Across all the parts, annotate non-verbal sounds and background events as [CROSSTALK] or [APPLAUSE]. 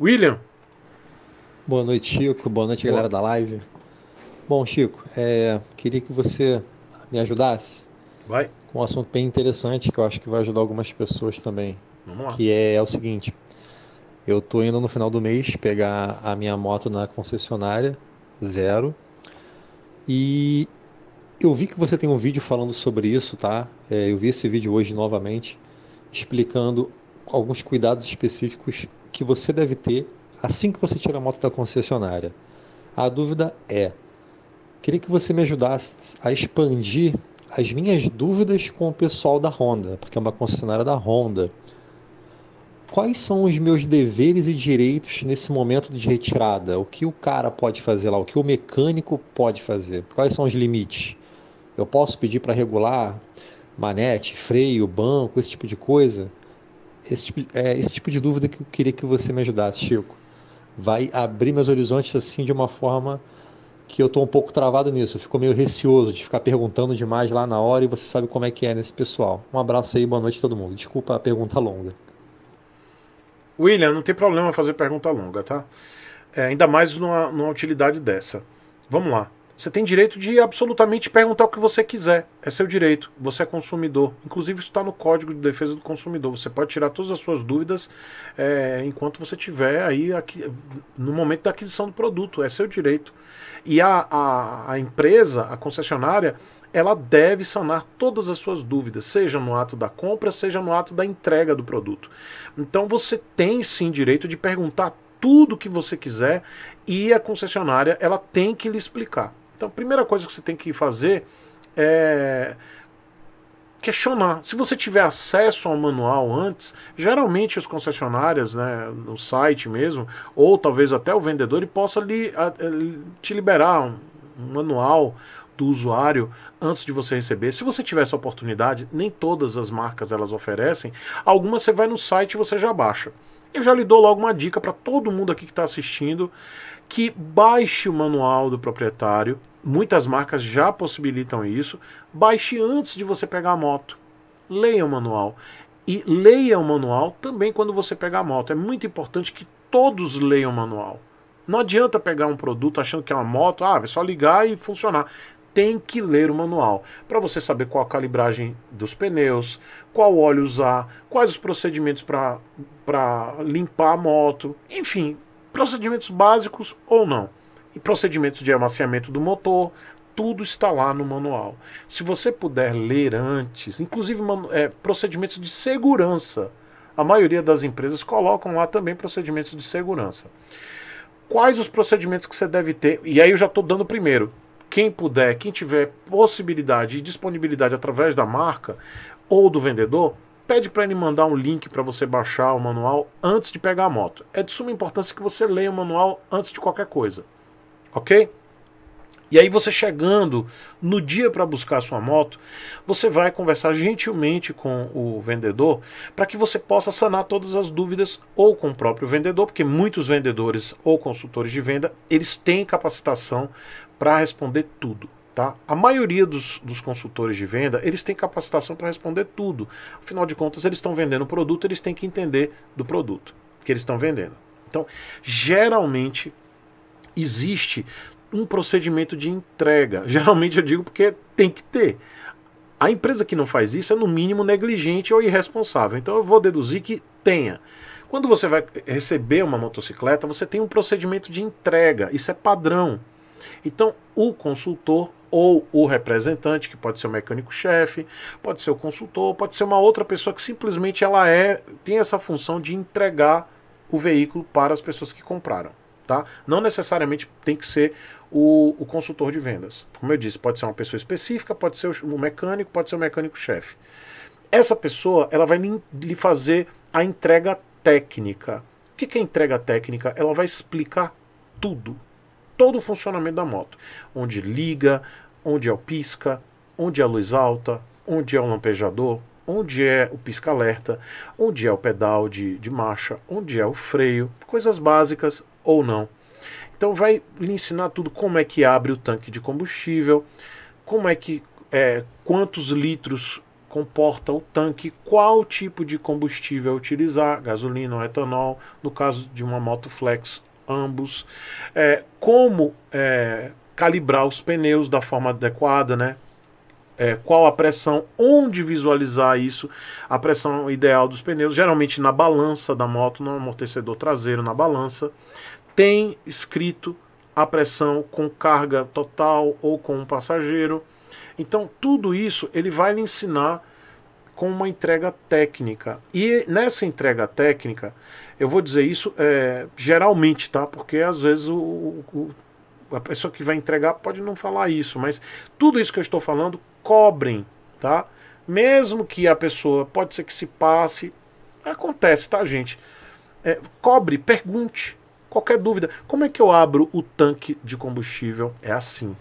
William. Boa noite, Chico. Boa noite, galera da live. Bom, Chico, é, queria que você me ajudasse. Vai. Com um assunto bem interessante que eu acho que vai ajudar algumas pessoas também. Vamos lá. Que é, é o seguinte: eu tô indo no final do mês pegar a minha moto na concessionária, zero. E eu vi que você tem um vídeo falando sobre isso, tá? É, eu vi esse vídeo hoje novamente, explicando alguns cuidados específicos que você deve ter assim que você tira a moto da concessionária. A dúvida é: queria que você me ajudasse a expandir as minhas dúvidas com o pessoal da Honda, porque é uma concessionária da Honda. Quais são os meus deveres e direitos nesse momento de retirada? O que o cara pode fazer lá? O que o mecânico pode fazer? Quais são os limites? Eu posso pedir para regular manete, freio, banco, esse tipo de coisa? Esse tipo, é, esse tipo de dúvida que eu queria que você me ajudasse, Chico. Vai abrir meus horizontes assim de uma forma que eu estou um pouco travado nisso. Eu fico meio receoso de ficar perguntando demais lá na hora e você sabe como é que é nesse pessoal. Um abraço aí, boa noite a todo mundo. Desculpa a pergunta longa. William, não tem problema fazer pergunta longa, tá? É, ainda mais numa, numa utilidade dessa. Vamos lá. Você tem direito de absolutamente perguntar o que você quiser. É seu direito. Você é consumidor. Inclusive, isso está no Código de Defesa do Consumidor. Você pode tirar todas as suas dúvidas é, enquanto você tiver aí aqui, no momento da aquisição do produto. É seu direito. E a, a, a empresa, a concessionária, ela deve sanar todas as suas dúvidas, seja no ato da compra, seja no ato da entrega do produto. Então, você tem sim direito de perguntar tudo que você quiser e a concessionária ela tem que lhe explicar. Então, a primeira coisa que você tem que fazer é questionar. Se você tiver acesso ao manual antes, geralmente as concessionárias, né, no site mesmo, ou talvez até o vendedor, ele possa li, a, eh, te liberar um, um manual do usuário antes de você receber. Se você tiver essa oportunidade, nem todas as marcas elas oferecem, algumas você vai no site e você já baixa. Eu já lhe dou logo uma dica para todo mundo aqui que está assistindo que baixe o manual do proprietário. Muitas marcas já possibilitam isso. Baixe antes de você pegar a moto. Leia o manual. E leia o manual também quando você pegar a moto. É muito importante que todos leiam o manual. Não adianta pegar um produto achando que é uma moto, ah, é só ligar e funcionar. Tem que ler o manual para você saber qual a calibragem dos pneus, qual óleo usar, quais os procedimentos para limpar a moto, enfim, procedimentos básicos ou não, e procedimentos de amaciamento do motor, tudo está lá no manual. Se você puder ler antes, inclusive é, procedimentos de segurança, a maioria das empresas colocam lá também procedimentos de segurança. Quais os procedimentos que você deve ter? E aí eu já estou dando primeiro. Quem puder, quem tiver possibilidade e disponibilidade através da marca ou do vendedor, pede para ele mandar um link para você baixar o manual antes de pegar a moto. É de suma importância que você leia o manual antes de qualquer coisa, ok? E aí você chegando no dia para buscar a sua moto, você vai conversar gentilmente com o vendedor para que você possa sanar todas as dúvidas ou com o próprio vendedor, porque muitos vendedores ou consultores de venda, eles têm capacitação para responder tudo. Tá? A maioria dos, dos consultores de venda, eles têm capacitação para responder tudo. Afinal de contas, eles estão vendendo produto, eles têm que entender do produto que eles estão vendendo. Então, geralmente, existe um procedimento de entrega. [LAUGHS] Geralmente eu digo porque tem que ter. A empresa que não faz isso é, no mínimo, negligente ou irresponsável. Então eu vou deduzir que tenha. Quando você vai receber uma motocicleta, você tem um procedimento de entrega. Isso é padrão. Então, o consultor ou o representante, que pode ser o mecânico-chefe, pode ser o consultor, pode ser uma outra pessoa que simplesmente ela é tem essa função de entregar o veículo para as pessoas que compraram. Tá? Não necessariamente tem que ser o, o consultor de vendas. Como eu disse, pode ser uma pessoa específica, pode ser o, mecânico, pode ser o mecânico-chefe. Essa pessoa ela vai lhe fazer a entrega técnica. O que é entrega técnica? Ela vai explicar tudo, todo o funcionamento da moto, onde liga, onde é o pisca, onde é a luz alta, onde é o lampejador, onde é o pisca-alerta, onde é o pedal de, de marcha, onde é o freio, coisas básicas ou não. Então vai lhe ensinar tudo como é que abre o tanque de combustível, como é que é, quantos litros comporta o tanque, qual tipo de combustível utilizar, gasolina ou etanol, no caso de uma moto flex, ambos, é, como é, calibrar os pneus da forma adequada, né? É, qual a pressão, onde visualizar isso, a pressão ideal dos pneus, geralmente na balança da moto, no amortecedor traseiro, na balança, tem escrito a pressão com carga total ou com um passageiro. Então, tudo isso ele vai lhe ensinar com uma entrega técnica. E nessa entrega técnica, eu vou dizer isso é, geralmente, tá? Porque às vezes o, o, a pessoa que vai entregar pode não falar isso, mas tudo isso que eu estou falando, cobrem, tá? Mesmo que a pessoa, pode ser que se passe, acontece, tá, gente? É, cobre, pergunte, qualquer dúvida. Como é que eu abro o tanque de combustível? É assim.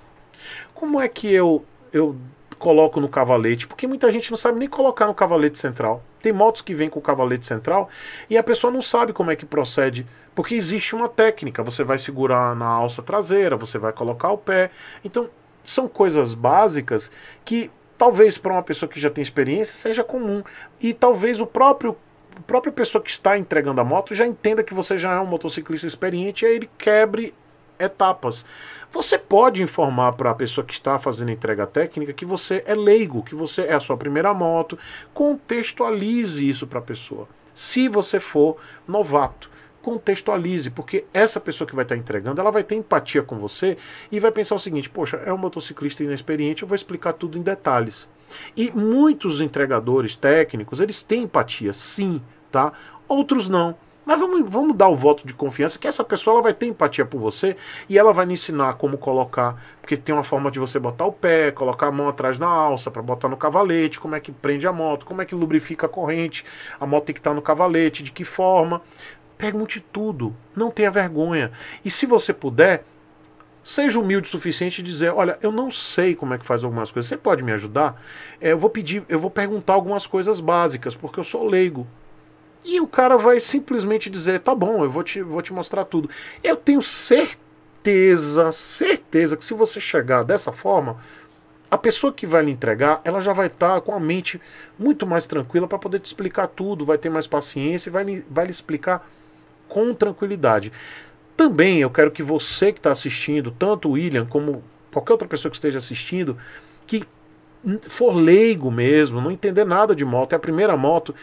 Como é que eu, eu coloco no cavalete, porque muita gente não sabe nem colocar no cavalete central. Tem motos que vêm com o cavalete central e a pessoa não sabe como é que procede, porque existe uma técnica. Você vai segurar na alça traseira, você vai colocar o pé. Então, são coisas básicas que talvez para uma pessoa que já tem experiência seja comum e talvez o próprio a própria pessoa que está entregando a moto já entenda que você já é um motociclista experiente e aí ele quebre etapas. Você pode informar para a pessoa que está fazendo entrega técnica que você é leigo, que você é a sua primeira moto. Contextualize isso para a pessoa. Se você for novato, contextualize, porque essa pessoa que vai estar tá entregando, ela vai ter empatia com você e vai pensar o seguinte: poxa, é um motociclista inexperiente, eu vou explicar tudo em detalhes. E muitos entregadores técnicos, eles têm empatia, sim, tá? Outros não. Mas vamos, vamos dar o voto de confiança que essa pessoa ela vai ter empatia por você e ela vai lhe ensinar como colocar, porque tem uma forma de você botar o pé, colocar a mão atrás na alça para botar no cavalete, como é que prende a moto, como é que lubrifica a corrente, a moto tem que estar tá no cavalete, de que forma. Pergunte tudo, não tenha vergonha. E se você puder, seja humilde o suficiente e dizer, olha, eu não sei como é que faz algumas coisas, você pode me ajudar? É, eu vou pedir, eu vou perguntar algumas coisas básicas, porque eu sou leigo. E o cara vai simplesmente dizer: tá bom, eu vou te, vou te mostrar tudo. Eu tenho certeza, certeza que se você chegar dessa forma, a pessoa que vai lhe entregar, ela já vai estar tá com a mente muito mais tranquila para poder te explicar tudo, vai ter mais paciência e vai, vai lhe explicar com tranquilidade. Também eu quero que você que está assistindo, tanto o William como qualquer outra pessoa que esteja assistindo, que for leigo mesmo, não entender nada de moto, é a primeira moto,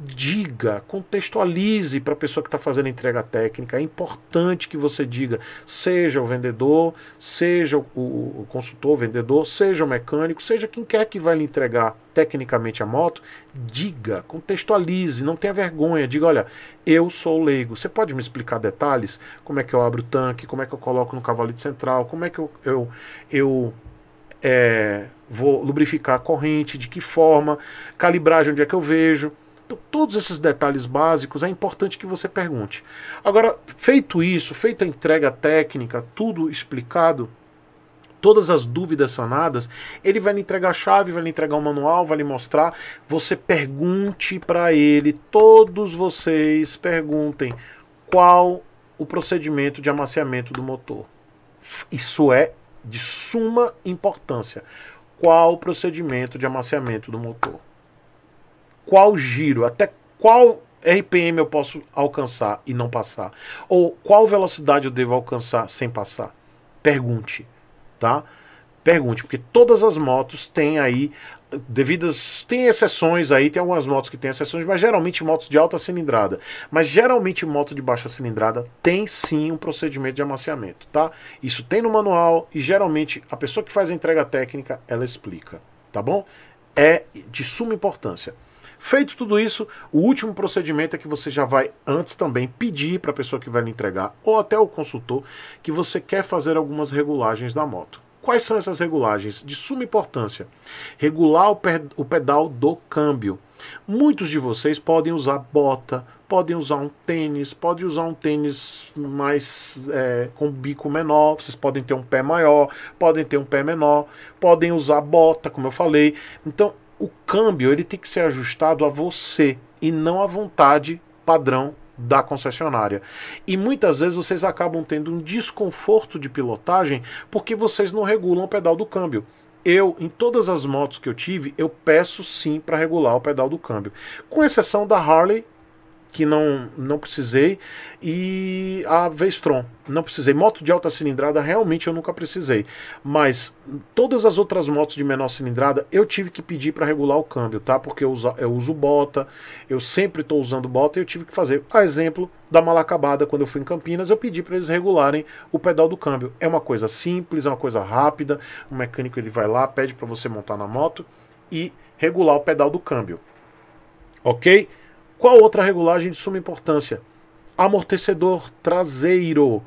diga, contextualize para a pessoa que está fazendo a entrega técnica. É importante que você diga, seja o vendedor, seja o, o consultor, o vendedor, seja o mecânico, seja quem quer que vai lhe entregar tecnicamente a moto, diga, contextualize, não tenha vergonha, diga, olha, eu sou leigo, você pode me explicar detalhes? Como é que eu abro o tanque, como é que eu coloco no cavalete central, como é que eu, eu, eu é, vou lubrificar a corrente, de que forma, calibragem onde é que eu vejo todos esses detalhes básicos é importante que você pergunte. Agora, feito isso, feita a entrega técnica, tudo explicado, todas as dúvidas sanadas, ele vai lhe entregar a chave, vai lhe entregar o manual, vai lhe mostrar. Você pergunte para ele, todos vocês perguntem qual o procedimento de amaciamento do motor. Isso é de suma importância. Qual o procedimento de amaciamento do motor? qual giro, até qual RPM eu posso alcançar e não passar? Ou qual velocidade eu devo alcançar sem passar? Pergunte, tá? Pergunte, porque todas as motos têm aí devidas tem exceções aí, tem algumas motos que têm exceções, mas geralmente motos de alta cilindrada. Mas geralmente moto de baixa cilindrada tem sim um procedimento de amaciamento, tá? Isso tem no manual e geralmente a pessoa que faz a entrega técnica, ela explica, tá bom? É de suma importância. Feito tudo isso, o último procedimento é que você já vai antes também pedir para a pessoa que vai lhe entregar ou até o consultor que você quer fazer algumas regulagens da moto. Quais são essas regulagens? De suma importância. Regular o pedal do câmbio. Muitos de vocês podem usar bota, podem usar um tênis, podem usar um tênis mais é, com bico menor, vocês podem ter um pé maior, podem ter um pé menor, podem usar bota, como eu falei. Então, o câmbio ele tem que ser ajustado a você e não à vontade padrão da concessionária. E muitas vezes vocês acabam tendo um desconforto de pilotagem porque vocês não regulam o pedal do câmbio. Eu, em todas as motos que eu tive, eu peço sim para regular o pedal do câmbio, com exceção da Harley que não, não precisei, e a Vestron, não precisei. Moto de alta cilindrada, realmente eu nunca precisei. Mas todas as outras motos de menor cilindrada, eu tive que pedir para regular o câmbio, tá? Porque eu uso, eu uso bota, eu sempre estou usando bota e eu tive que fazer. A exemplo da malacabada, quando eu fui em Campinas, eu pedi para eles regularem o pedal do câmbio. É uma coisa simples, é uma coisa rápida, o mecânico ele vai lá, pede para você montar na moto e regular o pedal do câmbio. Ok? Qual outra regulagem de suma importância? Amortecedor traseiro.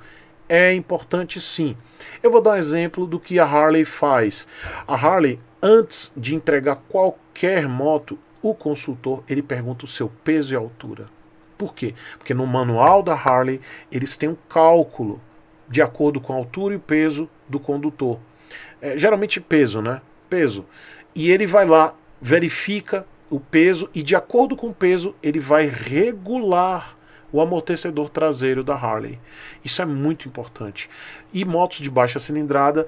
É importante sim. Eu vou dar um exemplo do que a Harley faz. A Harley, antes de entregar qualquer moto, o consultor ele pergunta o seu peso e altura. Por quê? Porque no manual da Harley eles têm um cálculo de acordo com a altura e o peso do condutor. É, geralmente peso, né? Peso. E ele vai lá, verifica o peso e de acordo com o peso ele vai regular o amortecedor traseiro da Harley. Isso é muito importante. E motos de baixa cilindrada,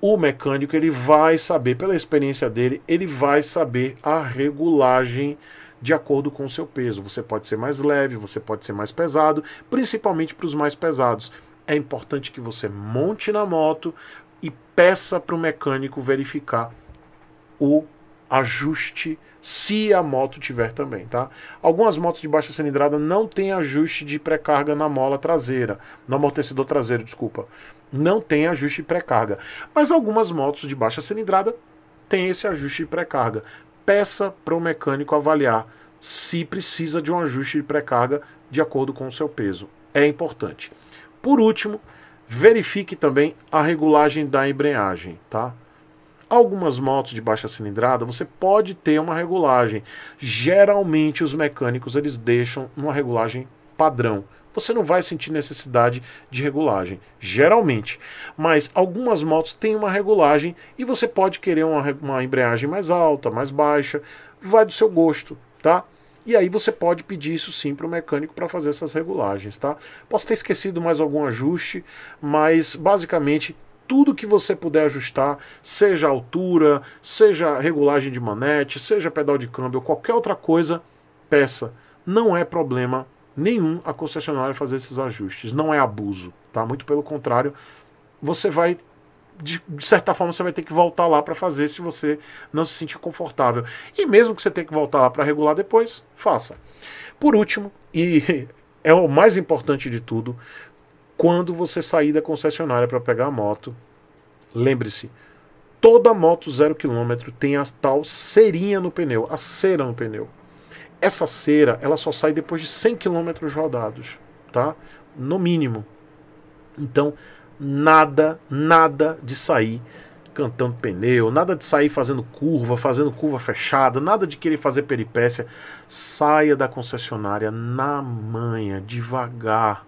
o mecânico ele vai saber, pela experiência dele, ele vai saber a regulagem de acordo com o seu peso. Você pode ser mais leve, você pode ser mais pesado, principalmente para os mais pesados. É importante que você monte na moto e peça para o mecânico verificar o ajuste se a moto tiver também, tá? Algumas motos de baixa cilindrada não tem ajuste de pré-carga na mola traseira, no amortecedor traseiro, desculpa. Não tem ajuste de pré-carga. Mas algumas motos de baixa cilindrada tem esse ajuste de pré-carga. Peça para o mecânico avaliar se precisa de um ajuste de pré-carga de acordo com o seu peso. É importante. Por último, verifique também a regulagem da embreagem, tá? Algumas motos de baixa cilindrada você pode ter uma regulagem. Geralmente os mecânicos eles deixam uma regulagem padrão. Você não vai sentir necessidade de regulagem, geralmente. Mas algumas motos têm uma regulagem e você pode querer uma, uma embreagem mais alta, mais baixa, vai do seu gosto, tá? E aí você pode pedir isso sim para o mecânico para fazer essas regulagens, tá? Posso ter esquecido mais algum ajuste, mas basicamente tudo que você puder ajustar, seja altura, seja regulagem de manete, seja pedal de câmbio, qualquer outra coisa, peça. Não é problema nenhum a concessionária fazer esses ajustes, não é abuso, tá? Muito pelo contrário, você vai de, de certa forma você vai ter que voltar lá para fazer se você não se sentir confortável. E mesmo que você tenha que voltar lá para regular depois, faça. Por último, e [LAUGHS] é o mais importante de tudo, quando você sair da concessionária para pegar a moto. Lembre-se, toda moto zero quilômetro tem a tal cerinha no pneu, a cera no pneu. Essa cera, ela só sai depois de 100 quilômetros rodados, tá? No mínimo. Então, nada, nada de sair cantando pneu, nada de sair fazendo curva, fazendo curva fechada, nada de querer fazer peripécia. Saia da concessionária na manha, devagar,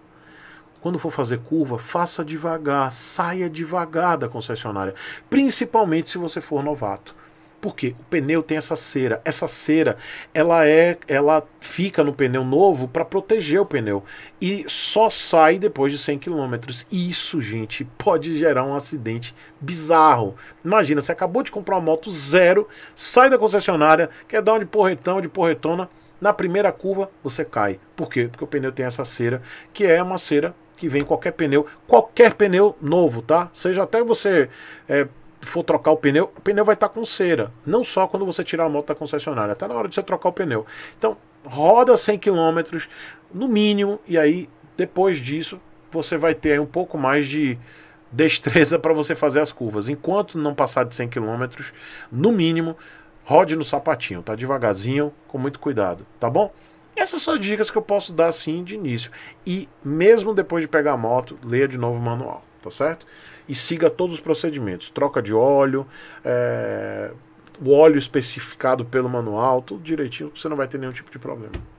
quando for fazer curva, faça devagar, saia devagar da concessionária, principalmente se você for novato. Porque o pneu tem essa cera. Essa cera, ela é, ela fica no pneu novo para proteger o pneu e só sai depois de 100 km. Isso, gente, pode gerar um acidente bizarro. Imagina, você acabou de comprar uma moto zero, sai da concessionária, quer dar um de porretão, de porretona, na primeira curva você cai. Por quê? Porque o pneu tem essa cera, que é uma cera que vem qualquer pneu, qualquer pneu novo, tá? Seja até você é, for trocar o pneu, o pneu vai estar tá com cera. Não só quando você tirar a moto da concessionária, até tá na hora de você trocar o pneu. Então, roda 100 km no mínimo, e aí depois disso você vai ter um pouco mais de destreza para você fazer as curvas. Enquanto não passar de 100 km, no mínimo, rode no sapatinho, tá? Devagarzinho, com muito cuidado, tá bom? Essas são as dicas que eu posso dar assim de início. E mesmo depois de pegar a moto, leia de novo o manual, tá certo? E siga todos os procedimentos: troca de óleo, é, o óleo especificado pelo manual, tudo direitinho, você não vai ter nenhum tipo de problema.